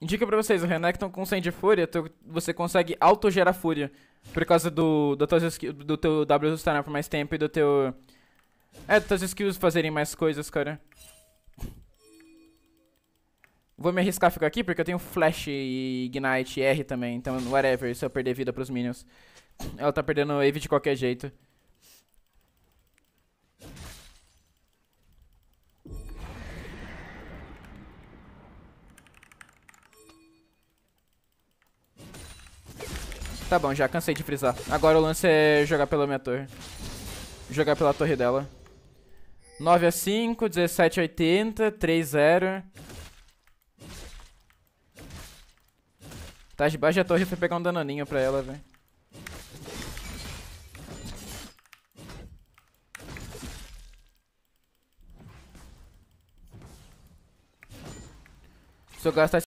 Indica pra vocês, o Renekton com Sand Fúria, tu, você consegue autogerar fúria. Por causa do, do, do teu W estar por mais tempo e do teu. É, das tuas skills fazerem mais coisas, cara. Vou me arriscar a ficar aqui porque eu tenho Flash e Ignite e R também. Então, whatever, se eu perder vida pros minions. Ela tá perdendo Eve de qualquer jeito. Tá bom, já cansei de frisar. Agora o lance é jogar pela minha torre. Jogar pela torre dela. 9 a 5, 17 a 80, 3 0. Tá debaixo da torre, foi pegar um dananinho pra ela, velho. Se eu gastar